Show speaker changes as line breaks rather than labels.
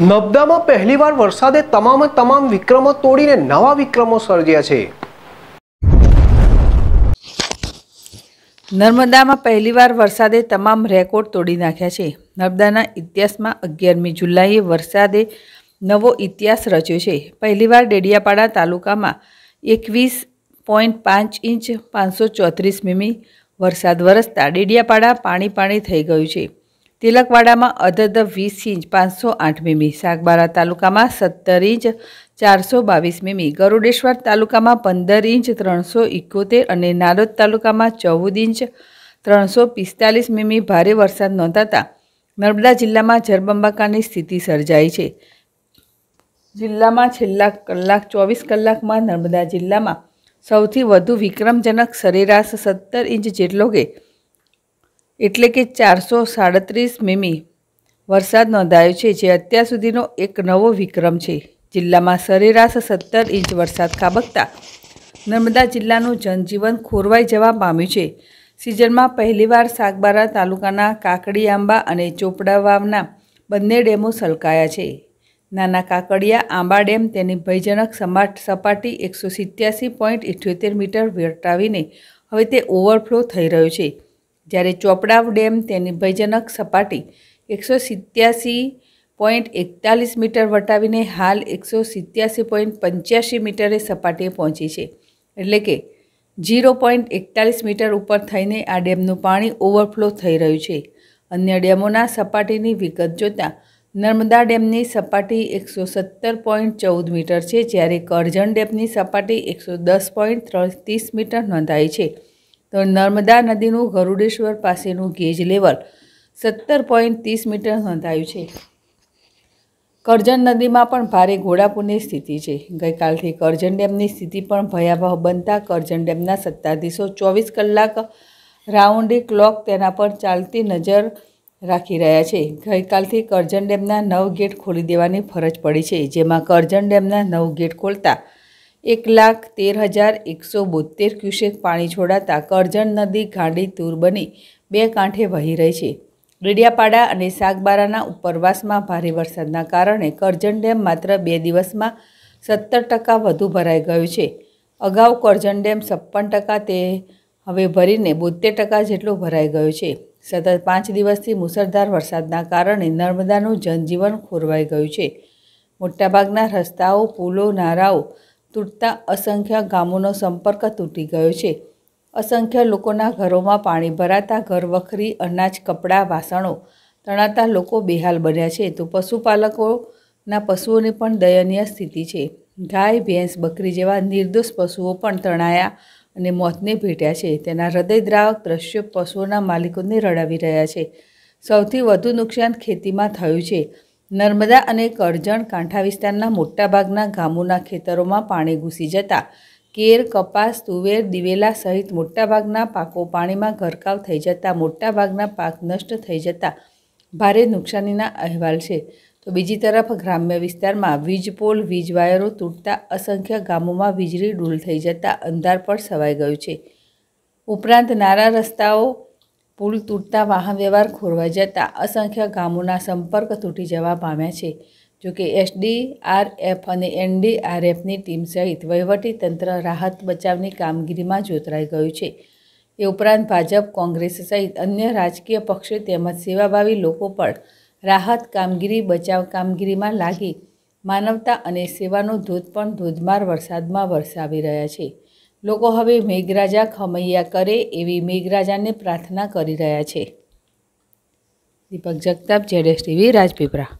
નબદામાં પહેલીવાર વરસાદે તમામે તમામ વિક્રમો તોડીને નવા વિક્રમો સર્જ્યા છે નર્મદામાં પહેલીવાર વરસાદે તમામ રેકોર્ડ તોડી નાખ્યા છે નર્મદાના ઇતિહાસમાં અગિયારમી જુલાઈએ વરસાદે નવો ઇતિહાસ રચ્યો છે પહેલીવાર ડેડિયાપાડા તાલુકામાં એકવીસ પોઈન્ટ પાંચ ઇંચ પાંચસો ચોત્રીસ મીમી વરસાદ વરસતા ડેડિયાપાડા પાણી પાણી થઈ ગયું છે તિલકવાડામાં અધધ વીસ ઇંચ પાંચસો આઠ મીમી સાગબારા તાલુકામાં સત્તર ઇંચ ચારસો બાવીસ મીમી ગરુડેશ્વર તાલુકામાં પંદર ઇંચ ત્રણસો ઇકોતેર અને નારોદ તાલુકામાં ચૌદ ઇંચ ત્રણસો પિસ્તાલીસ મીમી ભારે વરસાદ નોંધાતા નર્મદા જિલ્લામાં જળબંબાકારની સ્થિતિ સર્જાઈ છે જિલ્લામાં છેલ્લા કલાક ચોવીસ કલાકમાં નર્મદા જિલ્લામાં સૌથી વધુ વિક્રમજનક સરેરાશ સત્તર ઇંચ જેટલો કે એટલે કે ચારસો સાડત્રીસ મીમી વરસાદ નોંધાયો છે જે અત્યાર સુધીનો એક નવો વિક્રમ છે જિલ્લામાં સરેરાશ સત્તર ઇંચ વરસાદ ખાબકતા નર્મદા જિલ્લાનું જનજીવન ખોરવાઈ જવા પામ્યું છે સિઝનમાં પહેલીવાર સાગબારા તાલુકાના કાકડી આંબા અને ચોપડા વાવના બંને ડેમો સલકાયા છે નાના કાકડિયા આંબા ડેમ તેની ભયજનક સમાટ સપાટી એકસો સિત્યાસી પોઈન્ટ ઇઠ્યોતેર મીટર વેટાવીને હવે તે ઓવરફ્લો થઈ રહ્યો છે જ્યારે ચોપડાવ ડેમ તેની ભયજનક સપાટી એકસો સિત્યાસી પોઈન્ટ એકતાલીસ મીટર વટાવીને હાલ એકસો સિત્યાસી પોઈન્ટ પંચ્યાસી મીટરે સપાટીએ પહોંચી છે એટલે કે ઝીરો પોઈન્ટ એકતાલીસ મીટર ઉપર થઈને આ ડેમનું પાણી ઓવરફ્લો થઈ રહ્યું છે અન્ય ડેમોના સપાટીની વિગત જોતાં નર્મદા ડેમની સપાટી એકસો સત્તર પોઈન્ટ ચૌદ મીટર છે જ્યારે કરજણ ડેમની સપાટી એકસો દસ પોઈન્ટ ત્રીસ મીટર નોંધાઈ છે તો નર્મદા નદીનું ગરુડેશ્વર પાસેનું ગેજ લેવલ સત્તર પોઈન્ટ ત્રીસ મીટર નોંધાયું છે કરજણ નદીમાં પણ ભારે ઘોડાપૂરની સ્થિતિ છે ગઈકાલથી કરજણ ડેમની સ્થિતિ પણ ભયાવહ બનતા કરજણ ડેમના સત્તાધીશો ચોવીસ કલાક રાઉન્ડ ક્લોક તેના પર ચાલતી નજર રાખી રહ્યા છે ગઈકાલથી કરજણ ડેમના નવ ગેટ ખોલી દેવાની ફરજ પડી છે જેમાં કરજણ ડેમના નવ ગેટ ખોલતા એક લાખ તેર હજાર એકસો બોતેર ક્યુસેક પાણી છોડાતા કરજણ નદી ગાંડી તૂર બની બે કાંઠે વહી રહી છે ડેડિયાપાડા અને સાગબારાના ઉપરવાસમાં ભારે વરસાદના કારણે કરજણ ડેમ માત્ર બે દિવસમાં સત્તર ટકા વધુ ભરાઈ ગયું છે અગાઉ કરજણ ડેમ છપ્પન ટકા તે હવે ભરીને બોતેર ટકા જેટલો ભરાઈ ગયો છે સતત પાંચ દિવસથી મુસળધાર વરસાદના કારણે નર્મદાનું જનજીવન ખોરવાઈ ગયું છે મોટાભાગના રસ્તાઓ પુલો નારાઓ તૂટતા અસંખ્ય ગામોનો સંપર્ક તૂટી ગયો છે અસંખ્ય લોકોના ઘરોમાં પાણી ભરાતા ઘરવખરી અનાજ કપડાં વાસણો તણાતા લોકો બેહાલ બન્યા છે તો પશુપાલકોના પશુઓની પણ દયનીય સ્થિતિ છે ગાય ભેંસ બકરી જેવા નિર્દોષ પશુઓ પણ તણાયા અને મોતને ભેટ્યા છે તેના હૃદયદ્રાવક દ્રશ્યો પશુઓના માલિકોને રડાવી રહ્યા છે સૌથી વધુ નુકસાન ખેતીમાં થયું છે નર્મદા અને કરજણ કાંઠા વિસ્તારના મોટાભાગના ગામોના ખેતરોમાં પાણી ઘૂસી જતા કેર કપાસ તુવેર દિવેલા સહિત મોટાભાગના પાકો પાણીમાં ગરકાવ થઈ જતાં મોટાભાગના પાક નષ્ટ થઈ જતાં ભારે નુકસાનીના અહેવાલ છે તો બીજી તરફ ગ્રામ્ય વિસ્તારમાં વીજપોલ વાયરો તૂટતા અસંખ્ય ગામોમાં વીજળી ડૂલ થઈ જતાં અંધાર પર છવાઈ ગયું છે ઉપરાંત નારા રસ્તાઓ પુલ તૂટતા વાહન વ્યવહાર ખોરવાઈ જતાં અસંખ્ય ગામોના સંપર્ક તૂટી જવા પામ્યા છે જો જોકે એસડીઆરએફ અને એનડીઆરએફની ટીમ સહિત તંત્ર રાહત બચાવની કામગીરીમાં જોતરાઈ ગયું છે એ ઉપરાંત ભાજપ કોંગ્રેસ સહિત અન્ય રાજકીય પક્ષો તેમજ સેવાભાવી લોકો પણ રાહત કામગીરી બચાવ કામગીરીમાં લાગી માનવતા અને સેવાનો ધોધ પણ ધોધમાર વરસાદમાં વરસાવી રહ્યા છે લોકો હવે મેઘરાજા ખમૈયા કરે એવી મેઘરાજાને પ્રાર્થના કરી રહ્યા છે દીપક જગતાપ જેડેશ ટીવી રાજપીપળા